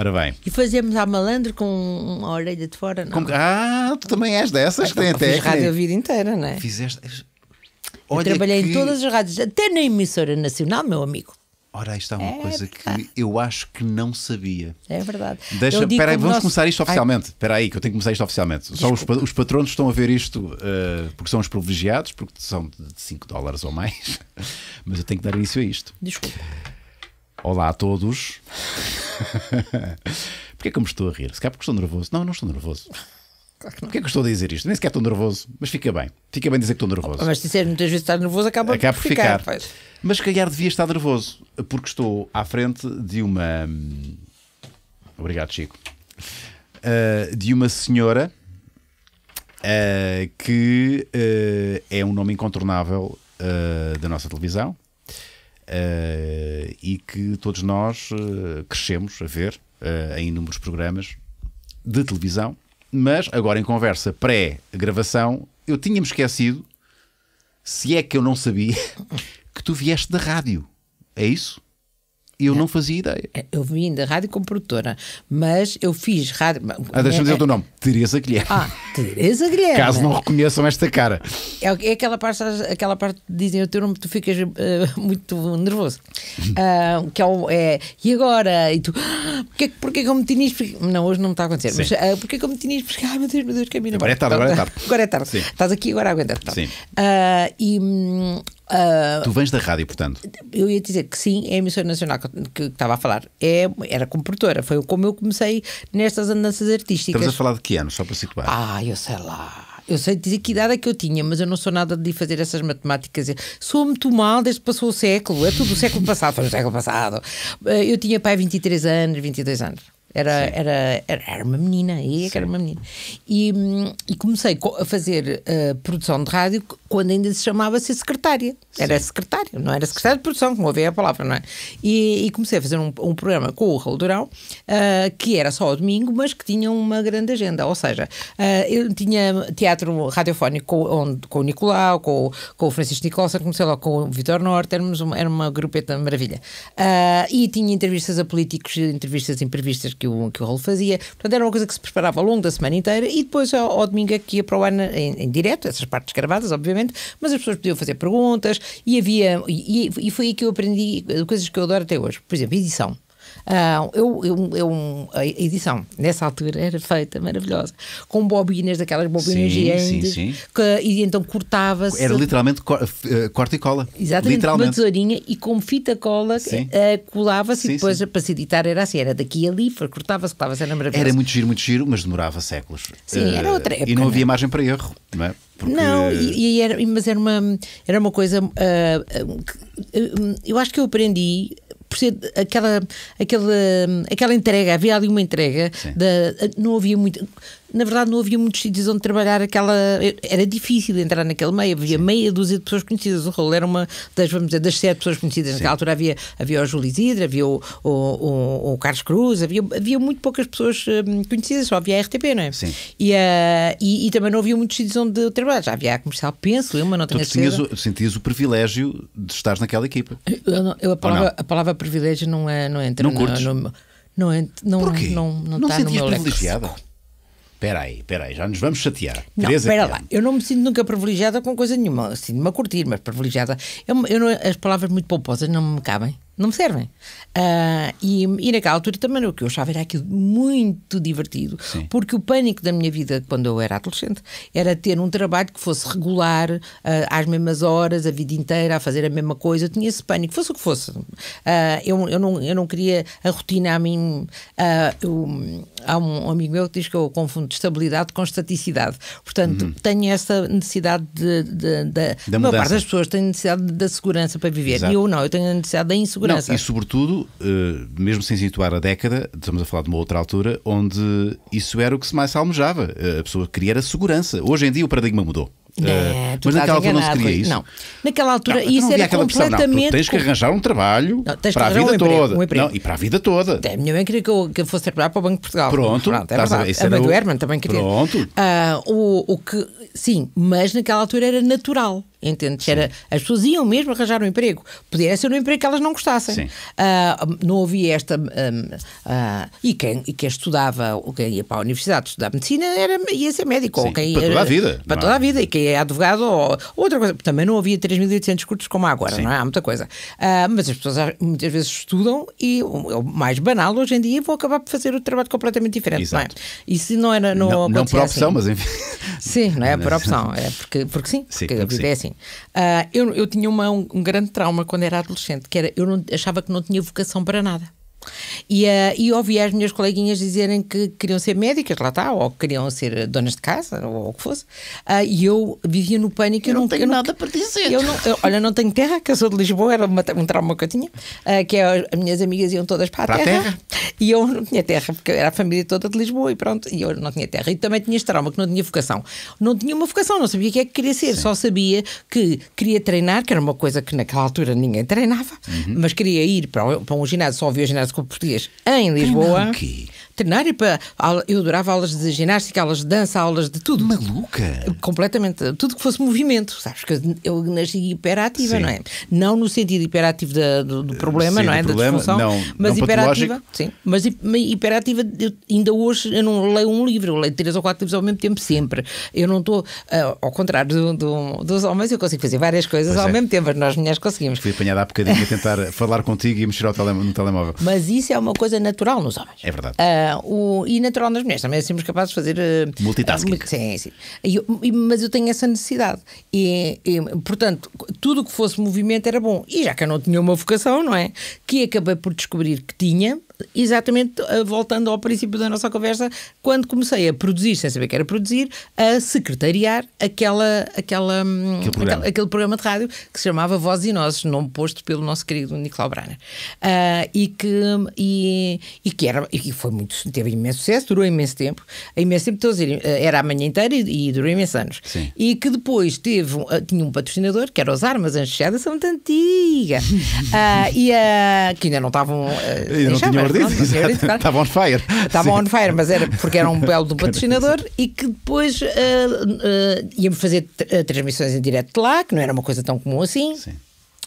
Ora bem. E fazemos à malandro com a orelha de fora, não? Ah, tu também és dessas ah, que tem até. Fiz rádio a vida inteira, não é? Fizeste. Olha eu trabalhei que... em todas as rádios, até na emissora nacional, meu amigo. Ora, isto é uma é coisa que eu acho que não sabia. É verdade. Deixa, peraí, vamos nosso... começar isto oficialmente. Espera aí, que eu tenho que começar isto oficialmente. Só os, os patronos estão a ver isto uh, porque são os privilegiados, porque são de 5 dólares ou mais. Mas eu tenho que dar início a isto. Desculpa. Olá a todos. Porquê que eu me estou a rir? Se calhar porque estou nervoso. Não, não estou nervoso. Porquê é que eu estou a dizer isto? Nem sequer estou nervoso, mas fica bem. Fica bem dizer que estou nervoso. Mas se disser muitas vezes estar nervoso, acaba, acaba por ficar. ficar. Mas se calhar devia estar nervoso, porque estou à frente de uma. Hum, obrigado, Chico. Uh, de uma senhora uh, que uh, é um nome incontornável da nossa televisão, uh, e que todos nós uh, crescemos a ver uh, em inúmeros programas de televisão. Mas agora, em conversa pré-gravação, eu tinha-me esquecido, se é que eu não sabia, que tu vieste da rádio. É isso? eu não, não fazia ideia. É, eu vim da rádio como produtora, mas eu fiz rádio. Ah, Deixa-me né, dizer o teu é- nome: Teresa Guilherme. Ah, Teresa Guilherme. Caso não reconheçam esta cara. É, é aquela parte, aquela parte dizem o teu nome, tu ficas uh, muito nervoso. Uh, que é, o, é, e agora? E tu, ah, porquê, porquê que eu tinha nisto? Não, hoje não me está a acontecer, Sim. mas uh, porquê que eu meti nisto? Porque, ai ah, meu Deus, meu Deus, caminho. É agora é tarde, agora é tá, tarde. Agora é tarde. Sim. Estás aqui agora a aguentar. Sim. Uh, e. Hum, Uh, tu vens da rádio, portanto? Eu ia dizer que sim, é a emissora nacional que, estava a falar. É, era como produtora, foi como eu comecei nestas andanças artísticas. Estamos a falar de que ano, só para situar? Ah, eu sei lá. Eu sei dizer que idade é que eu tinha, mas eu não sou nada de fazer essas matemáticas. Sou muito mal desde que passou o século. É tudo o século passado, foi o século passado. Ah, eu tinha pai 23 anos, 22 anos. Era, era, era, era, uma menina, é e era uma menina. E, hum, e comecei a fazer uh, produção de rádio quando ainda se chamava ser secretária. Era secretária, não era secretária de produção, como ouvi a palavra, não é? E, e comecei a fazer um, um programa com o Raul Durão, uh, que era só ao domingo, mas que tinha uma grande agenda. Ou seja, uh, eu tinha teatro radiofónico com, onde, com o Nicolau, com, com o Francisco Nicolau, comecei logo com o Vitor Norte, éramos uma, era uma grupeta maravilha. e tinha entrevistas a políticos, entrevistas imprevistas que o, que o Raul fazia. Portanto, era uma coisa que se preparava ao longo da semana inteira e depois ao, ao domingo aqui é ia para o ar em, em, direto, essas partes gravadas, obviamente, mas as pessoas podiam fazer perguntas e havia. E, e foi aí que eu aprendi coisas que eu adoro até hoje. Por exemplo, edição. Uh, eu, eu, eu, a edição, nessa altura, era feita, maravilhosa, com bobinas, daquelas bobinas sim, grandes, sim, sim. Que, e então cortava-se. Era literalmente co eh, corta e cola. Exatamente, literalmente. uma tesourinha e com fita cola uh, colava-se e depois, para se editar, era assim, era daqui a ali, cortava-se, colava-se, era maravilhoso. Era muito giro, muito giro, mas demorava séculos. Sim, era outra época. E não havia é? margem para erro, não é? Porque... Não, e, e era, mas era uma, era uma coisa. Uh, eu acho que eu aprendi por ser aquela, aquela, hum, aquela entrega, havia ali uma entrega, da, não havia muito na verdade não havia muitos sítios onde trabalhar aquela. Era difícil entrar naquele meio, havia Sim. meia dúzia de pessoas conhecidas. O Raul era uma das, vamos dizer, das sete pessoas conhecidas. Naquela altura havia, havia o Júlio Isidro, havia o, o, o, o, Carlos Cruz, havia, havia muito poucas pessoas hum, conhecidas, só havia a RTP, não é? Sim. E, uh, e, e, também não havia muitos sítios onde trabalhar. Já havia a comercial, penso eu, mas não tenho tu sentias o privilégio de estar naquela equipa. Eu, não, eu a, palavra, a palavra privilégio não, é, não entra. Não Não, não, não, não, não, não, não, não, não, não, não, não, Espera aí, espera aí, já nos vamos chatear. Não, espera lá, eu não me sinto nunca privilegiada com coisa nenhuma. Sinto-me a curtir, mas privilegiada. Eu, eu não, as palavras muito pomposas não me cabem, não me servem. Uh, e, e, naquela altura também o que eu achava era aquilo muito divertido, Sim. porque o pânico da minha vida quando eu era adolescente era ter um trabalho que fosse regular, uh, às mesmas horas, a vida inteira, a fazer a mesma coisa. Eu tinha esse pânico, fosse o que fosse. Uh, eu, eu, não, eu não queria a rotina a mim. Eu, há um amigo meu que diz que eu confundo estabilidade com estaticidade. Portanto, uhum. tenho essa necessidade de. de, de da uma parte das pessoas tem necessidade da segurança para viver. E eu não, eu tenho a necessidade da insegurança. Não, e, sobretudo, eh, mesmo sem situar a década, estamos a falar de uma outra altura, onde isso era o que se mais almejava. Eh, a pessoa queria a segurança. Hoje em dia o paradigma mudou. É, eh, mas naquela altura não se queria isso. Não. Naquela altura não, então isso não era completamente. Questão, não, tens que arranjar um trabalho não, para a vida um emprego, toda. Um não, e para a vida toda. A minha mãe queria que eu, que eu fosse trabalhar para o Banco de Portugal. Pronto. Pronto é A, a mãe o... Herman também queria. Pronto. Uh, o, o que, sim, mas naquela altura era natural. Entende? Era, as pessoas iam mesmo arranjar um emprego. Podia ser um emprego que elas não gostassem. Uh, não havia esta. uh, e, quem, e quem estudava, quem ia para a universidade estudar medicina, era, ia ser médico. ou quem para toda a vida. Para toda é? a vida. E quem é advogado ou outra coisa. Também não havia 3.800 cursos como há agora, Sim. não é? Há muita coisa. Uh, mas as pessoas muitas vezes estudam e hum, é o mais banal hoje em dia vão acabar por fazer o trabalho completamente diferente, Exato. não é? Isso não era. Não, não, não por assim. opção, assim. mas enfim. Sim, não é por opção. É porque, porque sim, sim porque a vida sim. é assim. Uh, eu, eu tinha uma, um, um, grande trauma quando era adolescente, que era eu não, achava que não tinha vocação para nada. E, uh, e ouvi as minhas coleguinhas dizerem que queriam ser médicas, lá está, ou queriam ser eh, donas de casa, ou, ou o que fosse. Uh, e eu vivia no pânico. Eu, não tenho eu nada para dizer. Eu não, eu, olha, não tenho terra, que eu sou de Lisboa, era uma, um trauma que eu tinha, uh, que é, as minhas amigas iam todas para, para a, terra, a, terra, E eu não tinha terra, porque era a família toda de Lisboa e pronto, e eu não tinha terra. E também tinha este trauma, que não tinha vocação. Não tinha uma vocação, não sabia o que é que queria ser, Sim. só sabia que queria treinar, que era uma coisa que naquela altura ninguém treinava, uhum. mas queria ir para, para um ginásio, só ouvia o ginásio caso português em Lisboa. Quem não, veterinária, para, eu adorava aulas de ginástica, aulas de dança, aulas de tudo. Maluca! Completamente, tudo que fosse movimento, sabes? Que eu nasci hiperativa, sim. não é? Não no sentido hiperativo da, do, do, problema, sim, não é? Problema, da disfunção, não, mas não hiperativa, sim. Mas hiperativa, eu, ainda hoje eu não leio um livro, eu leio três ou quatro livros ao mesmo tempo, sempre. Eu não estou, ah, ao contrário do, do, dos homens, eu consigo fazer várias coisas pois ao é. mesmo tempo, mas nós mulheres conseguimos. Fui apanhada há bocadinho a tentar falar contigo e mexer no telemóvel. Mas isso é uma coisa natural nos homens. É verdade. Uh, o, e natural nas mulheres, também somos capazes de fazer. Uh, Multitasking. Uh, sim, sim. Eu, mas eu tenho essa necessidade. E, e, portanto, tudo que fosse movimento era bom. E já que eu não tinha uma vocação, não é? Que acabei por descobrir que tinha exatamente eh, voltando ao princípio da nossa conversa, quando comecei a produzir, sem saber que era produzir, a secretariar aquela, aquela, hum, aquele, programa. Aquele, aquele programa de rádio que se chamava Voz e Nós nome posto pelo nosso querido Nicolau Braner. Uh, ah, e, que, hum, e, e, que era, e foi muito, teve imenso sucesso, durou imenso tempo, imenso tempo, estou a dizer, eh, era a manhã inteira e, e durou imensos anos. Sim. E que depois teve, eh, tinha um patrocinador, que era os Armas, a são muito antiga, uh, ah, e, uh, que ainda não estavam. Uh, exato. Estava on fire. Estava on fire, mas era porque era um belo do patrocinador e que depois uh, uh, íamos fazer eh, transmissões em direto lá, que não era uma coisa tão comum assim. Sim.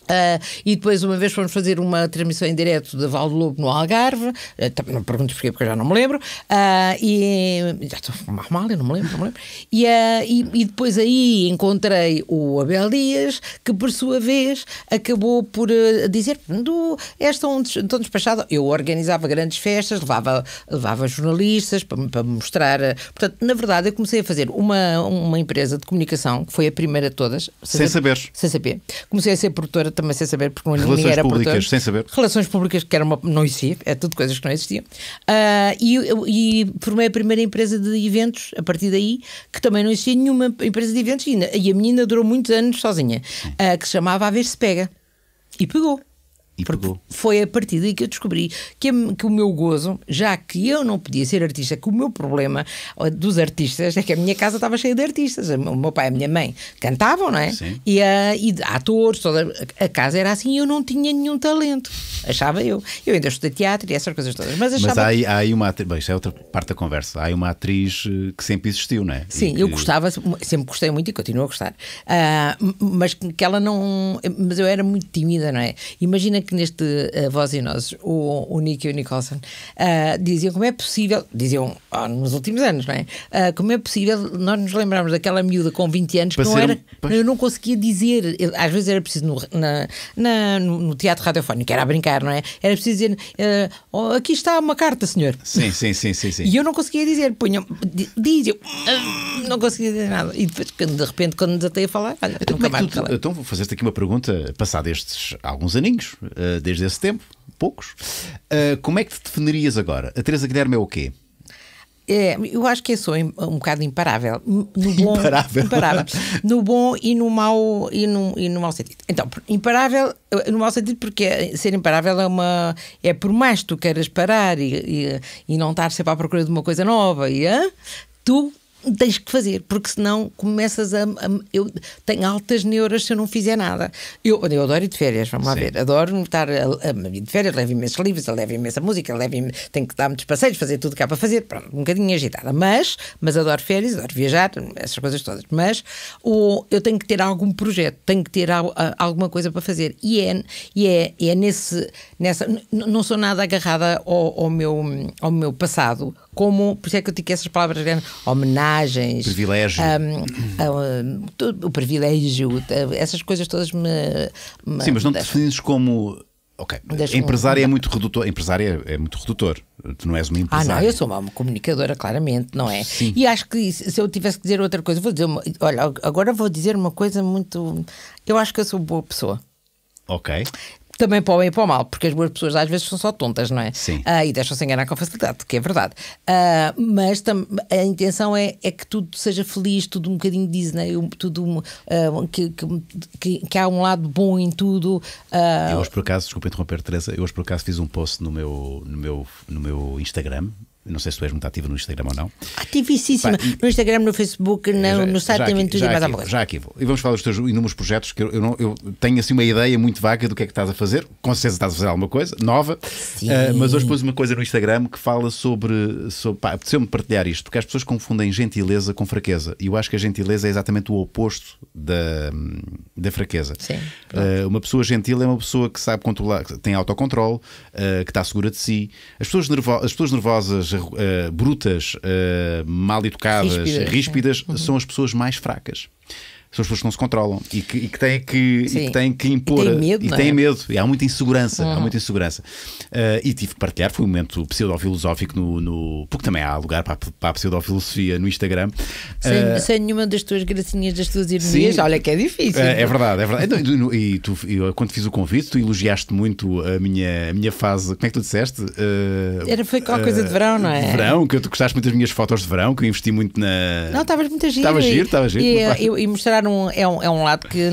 Uh, e depois, uma vez, fomos fazer uma transmissão em direto de Valdo Lobo no Algarve. Uh, não perguntes porquê, porque eu já não me lembro. Uh, e já estou mal, mal, eu não me lembro. Não me lembro. E, e, e, depois aí encontrei o Abel Dias, que por sua vez acabou por dizer: do, esta um tão despachado. Eu organizava grandes festas, levava, levava jornalistas para, mostrar. Portanto, na verdade, eu comecei a fazer uma, uma empresa de comunicação, que foi a primeira de todas. Sem saber. Sem saber. Comecei a ser produtora também sem saber, porque Relações ninguém era públicas, sem saber. Relações públicas, que era uma, não existia, é tudo coisas que não existiam. Uh, e, e formei a primeira empresa de eventos, a partir daí, que também não existia nenhuma empresa de eventos, e, e a menina durou muitos anos sozinha, uh, que se chamava A Ver Se Pega. E pegou. E Porque pegou. Foi a partir daí que eu descobri que, que, o meu gozo, já que eu não podia ser artista, que o meu problema dos artistas é que a minha casa estava cheia de artistas. O meu pai e a minha mãe cantavam, não é? Sim. E, a, ah, e atores, toda a casa era assim e eu não tinha nenhum talento. Achava eu. Eu ainda estudei teatro e essas coisas todas. Mas, achava... Mas há, aí, há aí uma atriz. Bem, isso é outra parte da conversa. Há aí uma atriz eh, que sempre existiu, não é? Sim, que... eu gostava, sempre gostei muito e continuo a gostar. Uh, mas que ela não. Mas eu era muito tímida, não é? Imagina que neste uh, eh, Voz e nós o, o Nick e o Nicholson uh, diziam como é possível, diziam oh, nos últimos anos, não é? Uh, como é possível nós nos lembrarmos daquela miúda com 20 anos que não era, um... eu não conseguia dizer, às vezes era preciso no, na, na, no teatro radiofónico, era a brincar, não é? Era preciso dizer oh, aqui está uma carta, senhor. Sim, sim, sim, sim, sim. E eu não conseguia dizer, ponham diziam, ah, não conseguia dizer nada. E depois, de repente, quando desatei a falar, olha, então, nunca é mais tu, Então vou fazer-te aqui uma pergunta passado estes alguns aninhos, uh, desde esse tempo, poucos. Uh, como é que te definirias agora? A Teresa Guilherme é o quê? É, eu acho que eu sou um bocado imparável. No bom, imparável. imparável. No bom e no mau, e no, e no mau sentido. Então, imparável, eh, no mau sentido, porque ser imparável é uma. É por mais que tu queiras parar e, e, e não estar sempre à procura de uma coisa nova, e, tu tens que fazer, porque senão começas a, a, Eu tenho altas neuras se eu não fizer nada. Eu, eu adoro ir de férias, vamos Sim. lá ver. Adoro estar a, a, a de férias, levo imensos livros, levo imensa música, levo imen... tenho que dar muitos passeios, fazer tudo cá para fazer, pronto, um bocadinho agitada. Mas, mas adoro férias, adoro viajar, essas coisas todas. Mas o, eu tenho que ter algum projeto, tenho que ter alguma coisa para fazer. E é, e é, é nesse. Nessa, não sou nada agarrada ao, ao, meu, ao meu passado como, por isso é que eu digo essas palavras grandes, homenagens, privilégio, um, um, o privilégio, essas coisas todas me. me Sim, mas não te definires como. Ok, empresária um... é muito redutor. Empresária é muito redutor. Tu não és uma empresária. Ah, não, eu sou uma comunicadora, claramente, não é? Sim. E acho que se eu tivesse que dizer outra coisa, vou dizer uma... Olha, agora vou dizer uma coisa muito. Eu acho que eu sou boa pessoa. Ok também para o bem e para o mal, porque as boas pessoas às vezes são só tontas, não é? Sim. Uh, e deixam-se enganar com facilidade, que é verdade. Uh, mas a intenção é, é, que tudo seja feliz, tudo um bocadinho Disney, tudo um, uh, que, que, que, há um lado bom em tudo. Eu hoje por acaso, desculpa interromper, Teresa, eu hoje por acaso fiz um post no meu, no meu, no meu Instagram não sei se tu és muito ativo no Instagram ou não. Ativíssima. no Instagram, no Facebook, no, já, no site, também tudo já mais alguma coisa. Já aqui vou. E vamos falar dos teus inúmeros projetos que eu, eu, não, eu, tenho assim uma ideia muito vaga do que é que estás a fazer. Com certeza estás a fazer alguma coisa nova. Uh, mas hoje pus uma coisa no Instagram que fala sobre. sobre pá, apeteceu-me partilhar isto, porque as pessoas confundem gentileza com fraqueza. E eu acho que a gentileza é exatamente o oposto da, da fraqueza. Sim, uh, uma pessoa gentil é uma pessoa que sabe controlar, que tem autocontrole, uh, que está segura de si. As pessoas, nervo as pessoas nervosas uh, brutas, uh, mal educadas, ríspidas, ríspidas uhum. são as pessoas mais fracas são as pessoas que não se controlam e que, e que têm, que, e que, têm que impor. E têm medo. E têm é? medo. E há muita insegurança. Há uhum. muita insegurança. Uh, e tive que partilhar, foi um momento pseudo no, no, porque também há lugar para, a, para a no Instagram. Sem, uh, sem, nenhuma das tuas gracinhas, das tuas ironias. Olha que é difícil. Uh, é verdade, é verdade. Então, e tu, eu, quando fiz o convite, tu elogiaste muito a minha, a minha fase. Como é que tu disseste? Ah, Era, foi qualquer coisa de verão, não é? De verão, que tu gostaste muito das minhas fotos de verão, que eu investi muito na. Não, estavas muito a giro. Estava giro, estava giro. E, eh, e, e mostrar é um, é um lado que.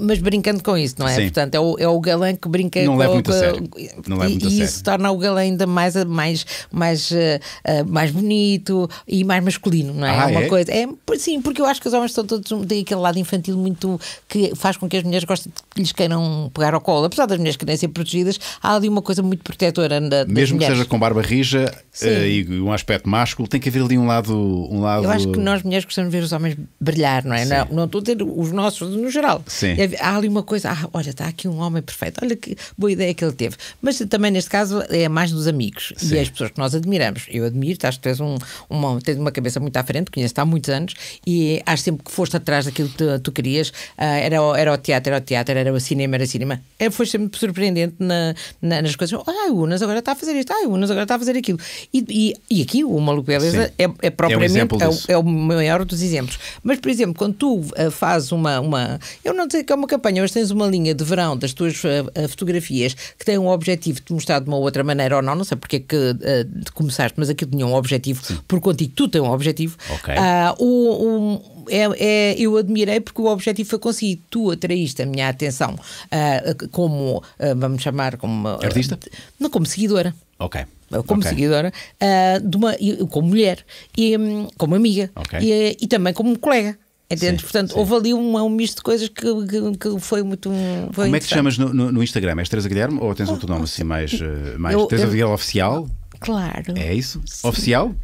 Mas brincando com isso, não é? Sim. Portanto, é o, é o galã que brinca não com. Leva muito com, a sério. Não leva muito e, a sério. E isso torna o galã ainda mais, mais, mais, uh, mais bonito e mais masculino, não é? Ah, é uma é? coisa. É, sim, porque eu acho que os homens são todos. têm aquele lado infantil muito. que faz com que as mulheres gostem que lhes queiram pegar ao colo. Apesar das mulheres querem ser protegidas, há ali uma coisa muito protetora. Da, Mesmo mulheres. que seja com barba rija uh, e um aspecto másculo, tem que haver ali um lado. Um lado... Eu acho que nós mulheres gostamos de ver os homens brilhar, não é? Sim. Não, não estou dizer os nossos no geral. Sim. Há ali uma coisa, ah, olha, está aqui um homem perfeito, olha que boa ideia que ele teve. Mas também neste caso é mais dos amigos Sim. e as pessoas que nós admiramos. Eu admiro, acho que tu um, uma, tens uma cabeça muito à frente, conheço-te há muitos anos e acho sempre que foste atrás daquilo que tu, tu querias. Uh, era, era o teatro, era o teatro, era o cinema, era o cinema. É, foi sempre surpreendente na, na, nas coisas. ah o Unas agora está a fazer isto, ah, o Unas agora está a fazer aquilo. E, e, e aqui o Maluco Beleza é, é, propriamente é, um é, o, é o maior dos exemplos. Mas, por exemplo, quando tu uh, faz uma, uma. Eu não sei que é uma campanha, mas tens uma linha de verão das tuas uh, fotografias que tem um objetivo de mostrar de uma outra maneira ou não, não sei porque é que uh, começaste, mas aquilo tinha um objetivo, Sim. por contigo tu tens um objetivo. Ok. Uh, é, é, eu admirei porque o objetivo foi conseguir. Tu atraíste a minha atenção uh, como, uh, vamos chamar, como. Artista? não, como seguidora. Ok como okay. seguidora, uh, de uma, como mulher, e, hum, como amiga okay. e, e, também como colega. É Entende? Sim, Portanto, sim. houve ali um, um misto de coisas que, que, que foi muito. Foi Como é que te chamas no, no, no, Instagram? És Teresa Guilherme ou tens outro nome assim mais. Eh, mais eu, Teresa eu, Guilherme Oficial? Claro. É isso? Sim. Oficial?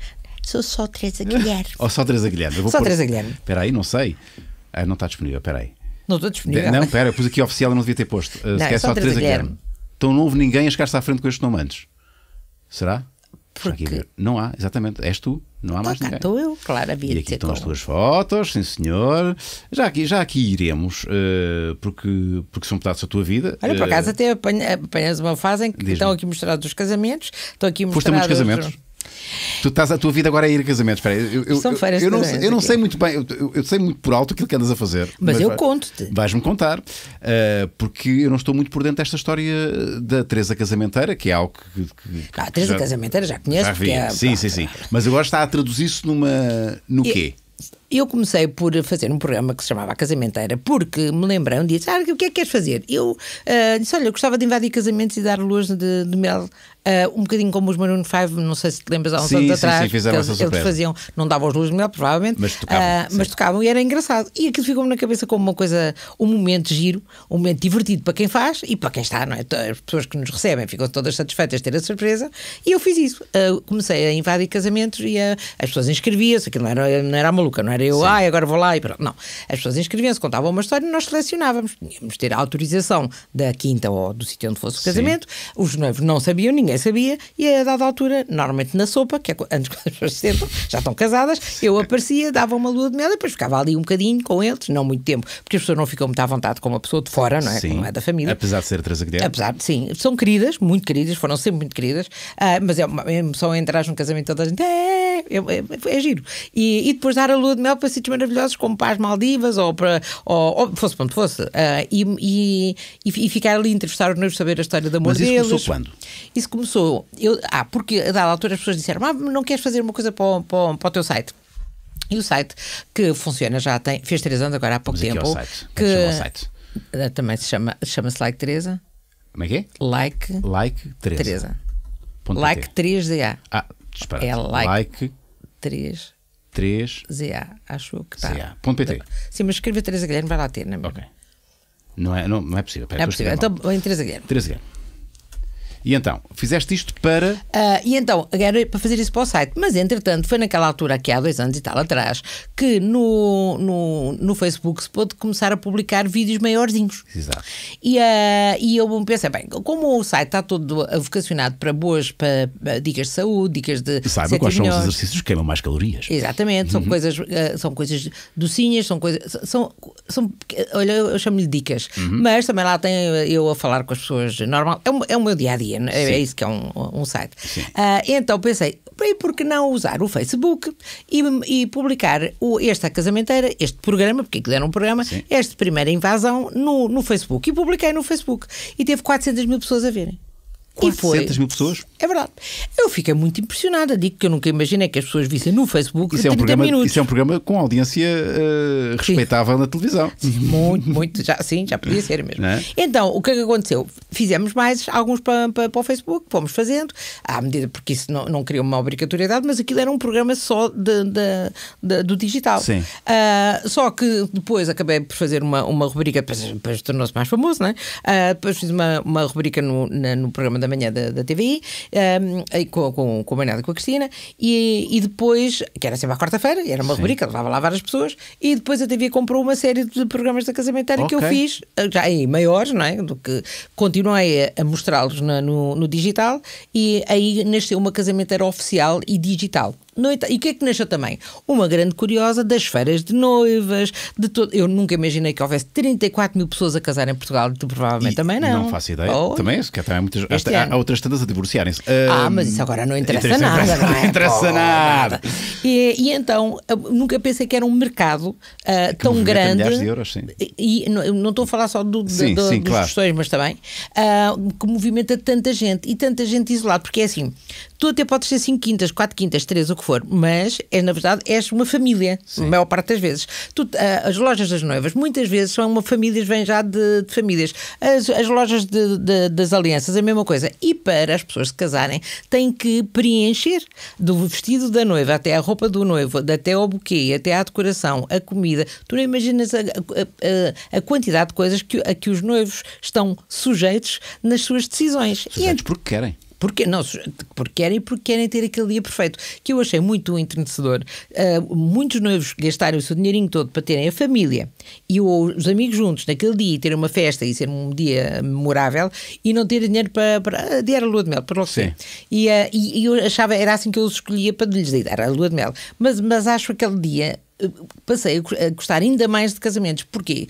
Sou só Teresa Guilherme. ou só Teresa Guilherme? só por... Teresa Guilherme. Espera aí, não sei. Ah, não está disponível, espera aí. Não estou disponível. não, espera, pus aqui oficial, eu não devia ter posto. Uh, não, se é só, só Teresa Guilherme. Guilherme. Então não houve ninguém a chegar-se à frente com estes nome antes. Será? Porque não há, exatamente, és tu, não há então mais ninguém. Estou eu, claramente. E aqui estão como. as tuas fotos, sim senhor. Já aqui, já aqui iremos, uh, porque, porque são pedaços da tua vida. Olha, por acaso eh, até apanhas uma fase em que estão aqui mostrados os casamentos, estão aqui mostrados... muitos casamentos? Tu estás a tua vida agora a é ir a casamentos. Espera, eu, eu, São feiras eu, eu, não, eu não sei muito bem, eu, eu, sei muito por alto aquilo que andas a fazer. Mas, mas eu conto-te. Vais-me contar, uh, porque eu não estou muito por dentro desta história da Teresa Casamenteira, que é algo que. que, que ah, a Teresa já, Casamenteira já conheço. Já vi. É, sim, sim, sim. Mas agora está a traduzir-se numa. no quê? eu comecei por fazer um programa que se chamava Casamenteira, porque me lembrei um dia, ah, o que é que queres fazer? Eu uh, disse, olha, eu gostava de invadir casamentos e dar luz de, de mel Uh, um bocadinho como os Maroon 5, não sei se te lembras há uns sim, anos sim, atrás, sim, fizeram eles, eles faziam, não davam as luzes mel provavelmente, mas tocavam, uh, mas tocavam, e era engraçado. E aquilo ficou-me na cabeça como uma coisa, um momento giro, um momento divertido para quem faz e para quem está, não é? As pessoas que nos recebem ficam todas satisfeitas de ter a surpresa, e eu fiz isso. Uh, comecei a invadir casamentos e as pessoas inscreviam-se, aquilo não era, não era uma maluca, não era eu, ai, ah, agora vou lá e pronto. Não. As pessoas inscreviam-se, contavam uma história e nós selecionávamos. Tínhamos de ter a autorização da quinta ou do sítio onde fosse o casamento. Sim. Os noivos não sabiam, ninguém sabia, e a dada altura, normalmente na sopa, que é antes quando as pessoas se sentam, já estão casadas, eu aparecia, dava uma lua de mel e depois ficava ali um bocadinho com eles, não muito tempo, porque as pessoas não ficam muito à vontade com uma pessoa de fora, não é? Sim. Não é da família. Apesar de ser transagredente. Apesar de, sim. São queridas, muito queridas, foram sempre muito queridas, uh, mas é uma emoção, entras num casamento toda a gente. É, é, é, giro. E, e, depois dar a lua de mel para sítios maravilhosos como para as Maldivas ou para. Ou, ou fosse quando fosse. Uh, e, e, e, ficar ali, entrevistar os noivos, saber a história da amor Mas isso deles. começou quando? Isso começou. Eu, ah, porque a dada altura as pessoas disseram: ah, não queres fazer uma coisa para, para, para o teu site? E o site, que funciona já tem, fez 3 anos agora há pouco é tempo. Site. É que, site. Ah, também se chama, chama-se Like Teresa. Como é que é? Like, like Teresa. Teresa. Like 3DA. Ah, disparate. É like, like 3 3 ZA, acho que está. ZA.pt. Sim, mas escreva Teresa Guilherme, vai lá ter, não é? Ok. Não é, não, não é possível. Pera, é possível. Então, em Teresa Guilherme. Teresa Guilherme. E então, fizeste isto para. Uh, e então, era para fazer isso para o site. Mas entretanto, foi naquela altura, aqui há dois anos e tal atrás, que no, no, no Facebook se pôde começar a publicar vídeos maiorzinhos. Exato. E, uh, e eu pensei, bem, como o site está todo vocacionado para boas para, dicas de saúde, dicas de. Saiba quais milhões. são os exercícios que queimam mais calorias. Exatamente, são, uhum. coisas, uh, são coisas docinhas, são coisas. São, são, olha, eu chamo-lhe dicas. Uhum. Mas também lá tem eu a falar com as pessoas normal. É é o meu dia a dia dia, é? é Sim. é isso que é um, um site. Uh, então pensei, e por que não usar o Facebook e, e publicar o, esta casamenteira, este programa, porque aquilo era um programa, Sim. esta primeira invasão no, no Facebook. E publiquei no Facebook. E teve 400 mil pessoas a verem. 400 foi... mil pessoas? É verdade. Eu fiquei muito impressionada. Digo que eu nunca imaginei que as pessoas vissem no Facebook isso 30 é um programa, minutos. Isso é um programa com audiência uh, respeitável sim. na televisão. Sim, muito, muito. Já, sim, já podia ser mesmo. É? Então, o que é que aconteceu? Fizemos mais alguns para, para, para, o Facebook, fomos fazendo, à medida, porque isso não, não criou uma obrigatoriedade, mas aquilo era um programa só de, de, de, do digital. Sim. Uh, só que depois acabei por fazer uma, uma rubrica, depois, depois tornou-se mais famoso, não é? Uh, depois fiz uma, uma rubrica no, na, no programa da manhã da, da TVI, um, ehm, com, com, com a Bernarda e com a Cristina, e, e depois, que era sempre à quarta-feira, era uma Sim. rubrica, levava lá várias pessoas, e depois a TV comprou uma série de programas da casamento okay. que eu fiz, eh, já em maiores, não é? Do que continuei a, a mostrá-los no, no digital, e aí nasceu uma casamentária oficial e digital noite. E o que é que nasceu também? Uma grande curiosa das feiras de noivas, de todo. Eu nunca imaginei que houvesse 34 mil pessoas a casar em Portugal, tu provavelmente e também não. Não faço ideia. Oh. Também, se também há, muitas, há, há, outras tantas a divorciarem-se. Ah, mas isso agora não é interessa, interessa nada, interessa, não é? interessa Pô, nada. E, e, então, nunca pensei que era um mercado uh, tão grande. de euros, sim. e não, não, estou a falar só do, do, sim, do, sim, dos claro. questões, mas também uh, que movimenta tanta gente e tanta gente isolada, porque é assim tu até podes ter 5 quintas, 4 quintas, 3, o que for, mas é na verdade, és uma família, Sim. a maior parte das vezes. Tu, ah, as lojas das noivas, muitas vezes, são uma famílias, vêm já de, de famílias. As, as lojas de, de, das alianças, a mesma coisa. E para as pessoas se casarem, têm que preencher do vestido da noiva até a roupa do noivo, até ao buquê, até à decoração, a comida. Tu não imaginas a, a, a, a quantidade de coisas que, a que os noivos estão sujeitos nas suas decisões. É sujeitos e, porque querem. Porque, não, porque querem porque querem ter aquele dia perfeito. Que eu achei muito entrenecedor. Uh, ah, muitos noivos gastarem o seu dinheirinho todo para terem a família e os amigos juntos naquele dia e ter uma festa e ser um dia memorável e não ter dinheiro para, para adiar ah, a lua de mel, para logo Sim. E, uh, e, eu achava, era assim que eu os escolhia para lhes dar a lua de mel. Mas, mas acho aquele dia passei a gostar ainda mais de casamentos. Porquê?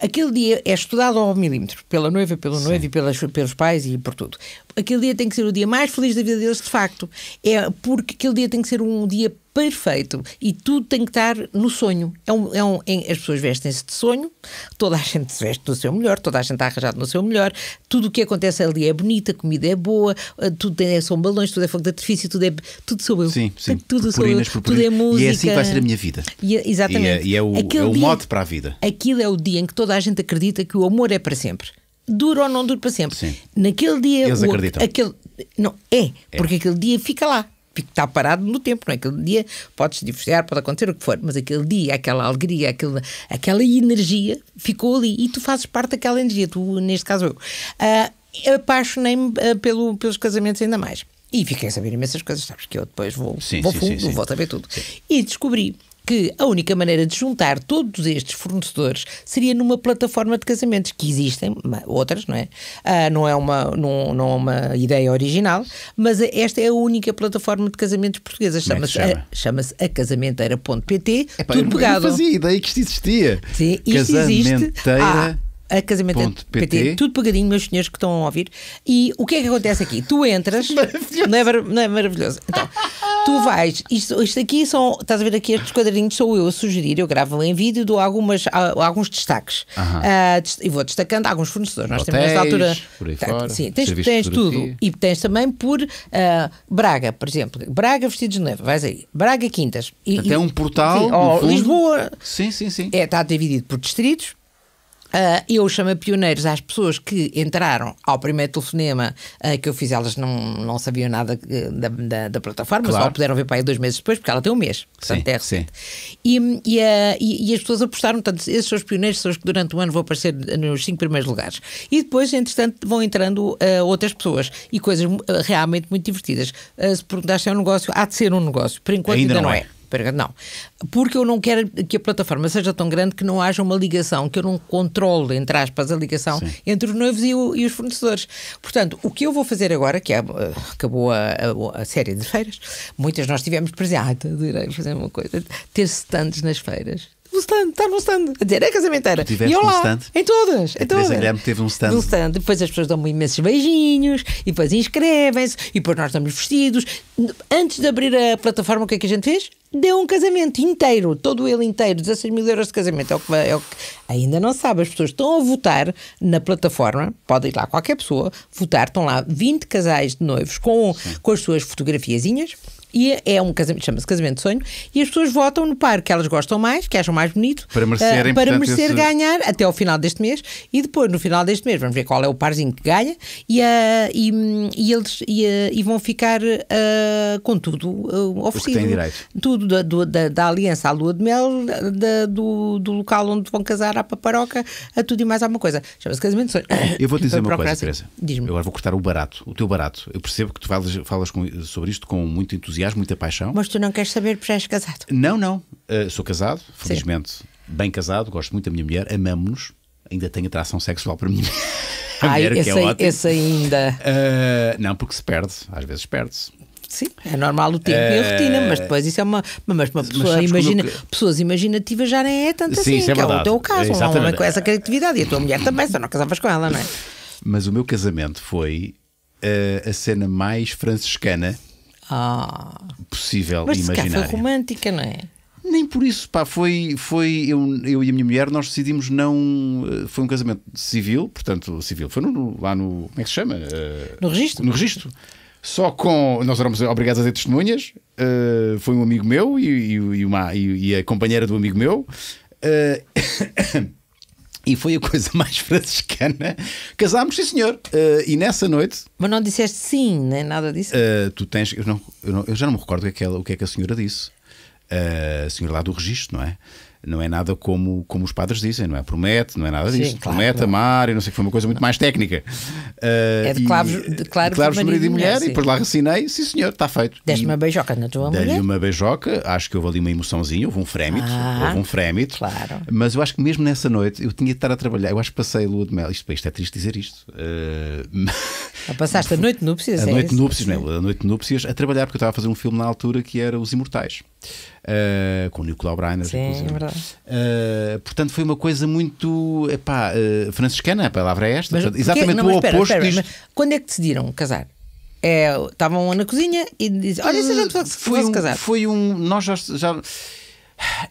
Aquele dia é estudado ao milímetro, pela noiva, pelo Sim. noivo e pelas, pelos pais e por tudo. Aquele dia tem que ser o dia mais feliz da vida deles, de facto. É porque aquele dia tem que ser um dia perfeito e tudo tem que estar no sonho. É um, é um, as pessoas vestem-se de sonho, toda a gente se veste no seu melhor, toda a gente está arranjada no seu melhor, tudo o que acontece ali é bonito, a comida é boa, eh, tudo tem, são balões, tudo é fogo de artifício, tudo, é, tudo sou eu. Sim, sim. Tudo sou eu, tudo é música. E é assim que vai ser a minha vida. E é, exatamente. E é, e é o, Aquele é o mote para a vida. Aquilo é o dia em que toda a gente acredita que o amor é para sempre dura ou não dura para sempre. Sim. Naquele dia. Eles acreditam. aquele, não, é, é, porque aquele dia fica lá está parado no tempo, não é? Aquele dia podes divorciar, pode acontecer o que for, mas aquele dia, aquela alegria, aquela, aquela energia ficou ali e tu fazes parte daquela energia, tu, neste caso eu. Uh, Apaixonei-me uh, pelo, pelos casamentos ainda mais. E fiquei a saber imensas coisas, sabes? Que eu depois vou, sim, vou sim, fundo, sim, vou saber tudo. E descobri que a única maneira de juntar todos estes fornecedores seria numa plataforma de casamentos, que existem outras, não é? Ah, não, é uma, não, não é uma ideia original, mas esta é a única plataforma de casamentos portuguesa. É chama-se é chama? a, chama a casamenteira.pt, tudo eu pegado. Eu fazia ideia que isto existia. Sim, isto existe. Ah, a casamento.pt, tudo pegadinho, meus senhores que estão a ouvir. E o que é que acontece aqui? Tu entras, não é, não é maravilhoso? Então, Tu vais, isto, isto aqui são, estás a ver aqui estes quadradinhos, sou eu a sugerir, eu gravo em vídeo e dou algumas, alguns destaques. Ah, dest- e vou destacando alguns fornecedores. Nós temos nesta altura. por aí tá, fora, sim, tens, tens tudo. E tens também por ah, Braga, por exemplo. Braga vestidos de neve, vais aí. Braga Quintas. E, um portal, Sim, no fundo. Lisboa. Sim, sim, sim. É, está dividido por distritos Uh, eu a pioneiros às pessoas que entraram ao primeiro telefonema uh, que eu fiz, elas não, não sabiam nada ah, da, da, da plataforma, claro. só puderam ver para aí dois meses depois, porque ela tem um mês, portanto sim, é recente. E, e, uh, e, e, as pessoas apostaram, portanto, esses são os pioneiros, são os que durante o ano vão aparecer nos cinco primeiros lugares. E depois, entretanto, vão entrando outras pessoas e coisas realmente muito divertidas. se perguntaste se é um negócio, há de ser um negócio, por enquanto ainda, ainda não, não é. é não. Porque eu não quero que a plataforma seja tão grande que não haja uma ligação, que eu não controle, entre aspas, a ligação Sim. entre os noivos e, o, e, os fornecedores. Portanto, o que eu vou fazer agora, que é, acabou a, a, a, série de feiras, muitas nós tivemos presente, direi fazer uma coisa, ter stands nas feiras um stand, estar tá num stand. A dizer, é casamenteira. E eu lá, um stand? Em todas. É em todas. Guilherme teve um stand. Um stand. Depois as pessoas dão-me imensos beijinhos, e depois inscrevem-se, e depois nós estamos vestidos. Antes de abrir a plataforma, o que é que a gente fez? deu um casamento inteiro, todo ele inteiro, 16 mil euros de casamento. É o que, é o que ainda não sabe. As pessoas estão a votar na plataforma, pode ir lá qualquer pessoa votar. Estão lá 20 casais de noivos com, com as suas fotografiazinhas e é um casamento, chama-se casamento de sonho, e as pessoas votam no par que elas gostam mais, que acham mais bonito, para merecer, uh, para merecer esse... ganhar até ao final deste mês, e depois, no final deste mês, vamos ver qual é o parzinho que ganha, e, uh, e, e eles e, uh, e, vão ficar com tudo oferecido. Tudo da, do, da, da, aliança à lua de mel, da, do, do, local onde vão casar, à paparoca, a tudo e mais alguma coisa. Chama-se casamento de sonho. Eu vou dizer uma coisa, Teresa. eu Agora vou cortar o barato, o teu barato. Eu percebo que tu falas, falas com, sobre isto com muito entusiasmo entusiasmo, muita paixão. Mas tu não queres saber porque já és casado? Não, não. Uh, sou casado, felizmente, Sim. bem casado, gosto muito da minha mulher, amamos-nos, ainda tenho atração sexual para mim. Ai, mulher, esse, é esse ainda. Uh, não, porque se perde, às vezes perde-se. Sim, é normal o tempo uh, e a rotina, mas eh, depois isso é uma. Mas uma pessoa imagina, pessoas imaginativas já nem é tanto Sim, assim, é que é o teu caso, é, um homem com essa criatividade e a tua mulher também, só não casavas com ela, não é? Mas o meu casamento foi uh, a cena mais franciscana ah. Possível Mas imaginário. Mas foi romântica, não é? Nem por isso, pá, foi, foi eu, eu e a minha mulher, nós decidimos não. Eh, foi um casamento civil, portanto, civil, foi no, lá no. Como é que se chama? Eh, no registro. No registro. Só com. Nós éramos obrigados a ter testemunhas. Uh, foi um amigo meu e, e, e, uma, e, a companheira do amigo meu. Uh, E foi a coisa mais franciscana. Casámos, sim, senhor. Uh, e nessa noite. Mas não disseste sim, nem nada disso? Uh, tu tens. Eu, não, eu, não, eu, já não me recordo o que é que, é a senhora disse. Uh, a senhora lá do registro, não é? não é nada como, como os padres dizem, não é? Promete, não é nada disso. Sim, claro, Promete não. amar e não sei que foi uma coisa muito mais técnica. Uh, é de ah, clavos de, claro de, de marido e mulher, sim. e depois lá assinei, sim senhor, está feito. Deste uma beijoca na tua mulher? Dei-lhe uma beijoca, acho que houve ali uma emoçãozinha, houve um frémito, ah, houve um frémito. Claro. Mas eu acho que mesmo nessa noite eu tinha de estar a trabalhar, eu acho que passei a lua de mel, isto, isto é triste dizer isto. Uh, passaste a noite de núpcias, A é noite de núpcias, não é? A noite de núpcias a trabalhar, porque eu estava a fazer um filme na altura que era Os Imortais uh, com o Nicolau Brainer, Sim, é inclusive. É verdade. Uh, portanto, foi uma coisa muito epá, uh, franciscana, a palavra é esta. Mas, portanto, exatamente não, o espera, oposto espera, disto. quando é que decidiram casar? É, estavam é, na cozinha e dizem: Olha, se a gente fosse foi um, casar. Foi um. Nós já, já.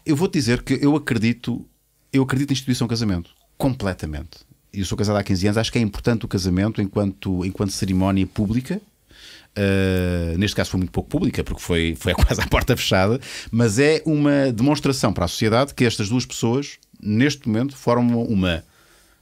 Eu vou te dizer que eu acredito. Eu acredito em instituição casamento. Completamente eu sou casado há 15 anos, acho que é importante o casamento enquanto, enquanto cerimónia pública, Uh, neste caso foi muito pouco pública, porque foi, foi quase à porta fechada, mas é uma demonstração para a sociedade que estas duas pessoas, neste momento, formam uma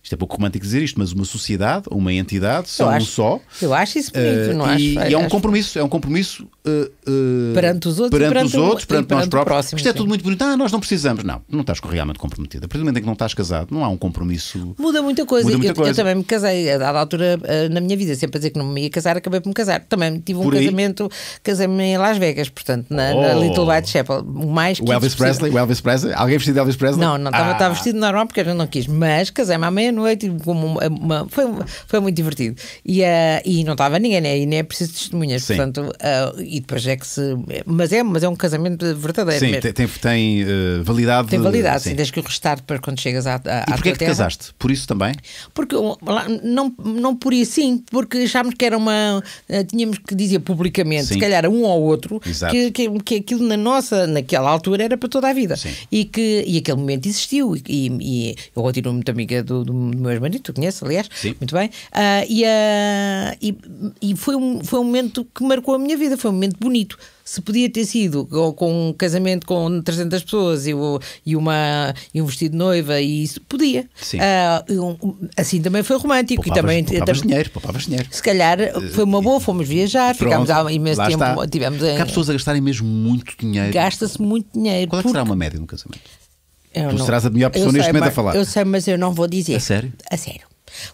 isto é pouco romântico dizer isto, mas uma sociedade, uma entidade, são acho, um só. Eu acho isso eh, bonito, uh, não acho? E, é um compromisso, é um compromisso uh, uh, perante os outros, perante, perante os outros, perante, perante nós perante próprios. Próximo, isto é tudo muito bonito. Ah, nós não precisamos. Não, não estás realmente comprometida A partir do momento em que não estás casado, não há um compromisso. Muda muita coisa. Muda muita eu, coisa. eu, também me casei, a dada altura na minha vida, sempre a dizer que não me ia casar, acabei por me casar. Também tive um casamento, casei-me em Las Vegas, portanto, na, oh. na Little White Chapel. Mais o Elvis Presley, o Elvis Presley, alguém vestido de Elvis Presley? Não, não estava ah. vestido normal porque eu não quis, mas casei-me à meia meia-noite, como uma, uma, foi, foi muito divertido. E, uh, e não estava ninguém, né? e nem é preciso testemunhas, Sim. portanto, uh, e depois é que se. Mas é, mas é um casamento verdadeiro. Sim, mesmo. tem, tem uh, validade. Tem validade, sim. desde que o restar para quando chegas à, à, e porquê tua é que terra. casaste? Por isso também? Porque não, não por isso, sim, porque achámos que era uma. Tínhamos que dizer publicamente, sim. se calhar um ao outro, que, que, que, aquilo na nossa, naquela altura era para toda a vida. Sim. E que e aquele momento existiu. E, e eu continuo muito amiga do, do do meu marido, tu conheces, aliás, Sim. muito bem. Uh, e, uh, e, e, foi, um, foi um momento que marcou a minha vida, foi um momento bonito. Se podia ter sido com um casamento com 300 pessoas e, e, uma, e um vestido de noiva, e isso podia. Uh, assim também foi romântico. Poupavas, e também, poupavas dinheiro, poupavas dinheiro. Se calhar eh, foi uma boa, fomos viajar, Pronto, ficámos há imenso tempo. Tivemos em... Há pessoas a gastarem mesmo muito dinheiro. Gasta-se muito dinheiro. Qual é que será uma média no casamento? Eu tu não... serás a melhor pessoa neste momento a falar. Eu sei, mas eu não vou dizer. A sério? A sério.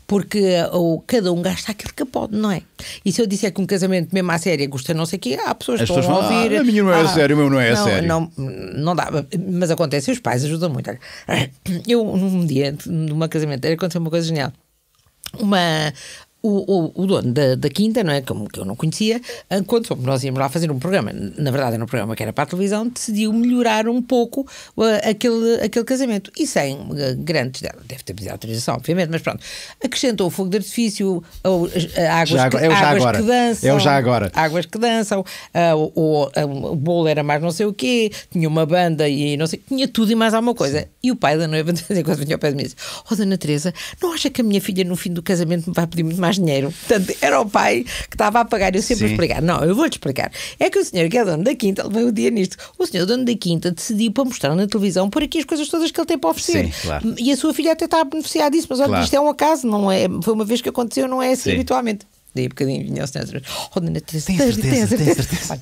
Porque uh, ou, cada um gasta aquilo que pode, não é? E se eu disser que um casamento mesmo à séria custa não sei o quê, há pessoas As que estão pessoas vão ouvir. Ah, a minha não é ah, sério, o meu não é não, sério. Não, não dá, mas acontece, os pais ajudam muito. Eu, num dia, numa casamento, aconteceu uma coisa genial. Uma, o, o, o dono da, da, Quinta, não é? Que, que eu não conhecia, eh, quando nós íamos lá fazer um programa, na verdade era um programa que era para a televisão, decidiu melhorar um pouco uh, aquele, aquele casamento. E sem uh, grandes. Deve ter pedido autorização, obviamente, mas pronto. Acrescentou o fogo de artifício, ou, águas, já, que, é águas agora. que dançam. Eu é já agora. Águas que dançam, uh, o, o bolo era mais não sei o quê, tinha uma banda e não sei. Tinha tudo e mais alguma coisa. Sim. E o pai da noiva, quando vinha ao pé de mim, disse: Oh, Dona Teresa, não acha que a minha filha no fim do casamento me vai pedir muito mais mais dinheiro. Portanto, era o pai que estava a pagar. Eu sempre Sim. explicar. Não, eu vou-te explicar. É que o senhor que é dono da quinta, ele veio o dia nisto. O senhor dono da quinta decidiu para mostrar na televisão por aqui as coisas todas que ele tem para oferecer. Sim, claro. E a sua filha até está a beneficiar disso, mas olha, claro. isto é um acaso, não é? Foi uma vez que aconteceu, não é assim Sim. habitualmente. Daí um bocadinho vinha o senhor. Oh, dona tem certeza, tem certeza. Tem certeza.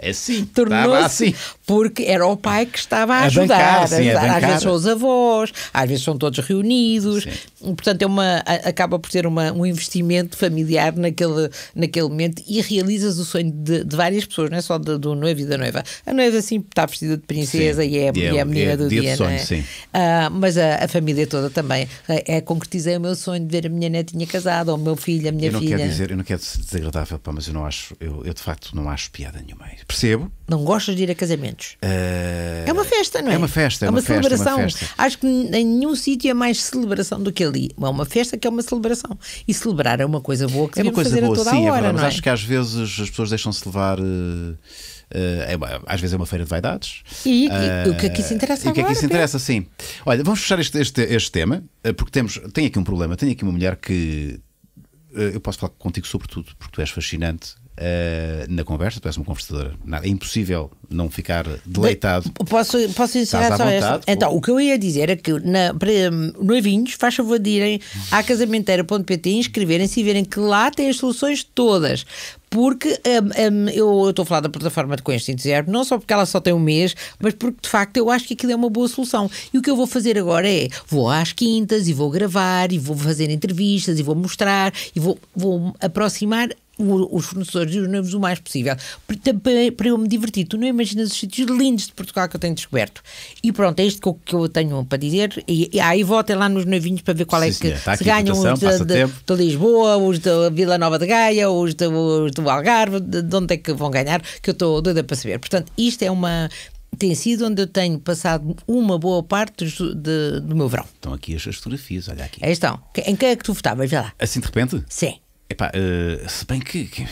é sim, tornou-se assim. porque era o pai que estava a, a ajudar. Bancar, sim, a às vezes são os avós, às vezes são todos reunidos. Sim portanto, é uma, acaba por ter uma, um investimento familiar naquele, naquele momento e realizas o sonho de, de várias pessoas, não é só do, do noivo e da noiva. A noiva, sim, está vestida de princesa sim, e, é, e é, é a menina é, do dia, dia sonho, é? sim. Ah, mas a, a, família toda também. É, é, concretizei o meu sonho de ver a minha netinha casada, ou o meu filho, a minha eu não filha. Quero dizer, eu não quero ser desagradável, pá, mas eu não acho, eu, eu, de facto não acho piada nenhuma. Percebo. Não gostas de ir a casamentos? Uh... É uma festa, não é? É uma festa, é uma, uma festa, celebração. Uma festa. Acho que em nenhum sítio é mais celebração do que ali ali é uma festa que é uma celebração. E celebrar é uma coisa boa que é uma coisa boa, sim, é hora, é verdade, mas é? acho que às vezes as pessoas deixam-se levar. Uh, é, às vezes é uma feira de vaidades. E, e uh, o que aqui é se interessa agora? O que aqui é se interessa, sim. Olha, vamos fechar este, este, este tema, porque temos, tem aqui um problema. Tem aqui uma mulher que eu posso falar contigo sobre tudo, porque tu és fascinante Uh, na conversa, tu és uma conversadora. É impossível não ficar deleitado. Posso, posso encerrar só esta? Então, o que eu ia dizer é que na, para hum, noivinhos, faz favor de irem à casamenteira.pt e inscreverem-se e verem que lá tem as soluções todas porque um, um, eu estou a falar da plataforma de Com Este não só porque ela só tem um mês, mas porque de facto eu acho que aquilo é uma boa solução. E o que eu vou fazer agora é vou às quintas e vou gravar e vou fazer entrevistas e vou mostrar e vou, vou aproximar os fornecedores e os noivos o mais possível. Para, para eu me divertir, tu não imaginas os sítios lindos de Portugal que eu tenho descoberto. E pronto, é isto que eu, tenho para dizer. E, e aí votem lá nos noivinhos para ver qual é Sim, é que tá se ganham os de, de, de, Lisboa, os da Vila Nova de Gaia, os, do Algarve, de onde é que vão ganhar, que eu estou doida para saber. Portanto, isto é uma, tem sido onde eu tenho passado uma boa parte do, de, do meu verão. Estão aqui as, fotografias, olha aqui. Aí estão. Em quem é que tu votavas? Vê lá. Assim de repente? Sim. Epá, uh, se bem que, que,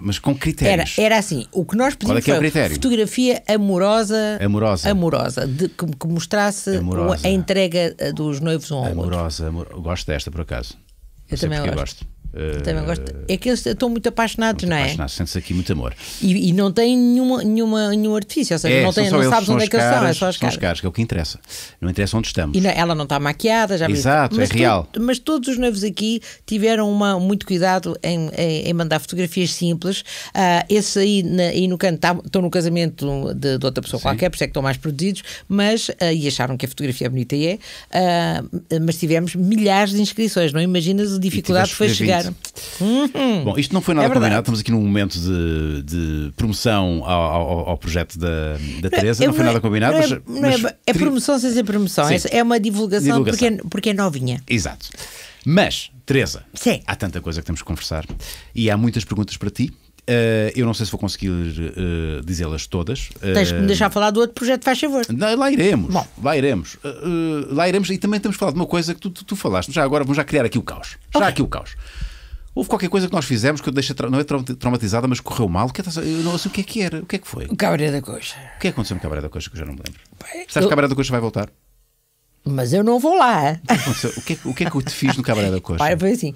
Mas com critérios. Era, era assim: o que nós pedimos Qual é, é foi é fotografia amorosa. Amorosa. Amorosa. De, que, que mostrasse amorosa. a entrega eh, dos noivos um ao amorosa, outro. Amorosa. Gosto desta, por acaso. Eu também gosto. gosto também gosto. Eh, é que eles estão muito apaixonados, muito não é? Apaixonados, sente-se aqui muito amor. E, e, não tem nenhuma, nenhuma, nenhum artifício, ou seja, é, não, tem, não eles, sabes onde é que eles são, é só as caras. caras, que é o que interessa. Não interessa onde estamos. E não, ela não está maquiada, já Exato, é mas é tu, real. Mas todos os noivos aqui tiveram uma, muito cuidado em, em, em mandar fotografias simples. Uh, ah, esse aí, na, aí no canto tá, estão no casamento de, de outra pessoa Sim. qualquer, por isso é que estão mais produzidos, mas uh, e acharam que a fotografia é bonita ah, e é, mas tivemos milhares de inscrições, não imaginas a dificuldade que foi chegar. Claro. Uhum. Bom, isto não foi nada é combinado, estamos aqui num momento de, de promoção ao, ao, ao, projeto da, da Teresa, não, não foi é- nada combinado. Não é, mas, não é, mas, é, promoção sem ser promoção, Sim. é uma divulgação, divulgação. Porque, porque é novinha. Exato. Mas, Teresa, Sim. há tanta coisa que temos que conversar e há muitas perguntas para ti. Uh, eu não sei se vou conseguir uh, dizê-las todas. Uh, Tens que me eh, deixar falar do outro projeto, faz favor. Lá iremos. Bom. Lá iremos. Uh, lá iremos e também temos falado de uma coisa que tu, tu, tu falaste. Já agora vamos já criar aqui o caos. Okay. Já aqui o caos. Houve qualquer coisa que nós fizemos que eu deixa não é traumatizada, mas correu mal. Eu não sei o que é que era. O que é que foi? O Cabaré da Coxa. O que é que aconteceu no Cabaré da Coxa que eu já não me lembro? Bem, Sabes eu... que o Cabaré da Coxa vai voltar? Mas eu não vou lá. O que é, o que, é que eu te fiz no Cabaré da Coxa? Para, foi assim.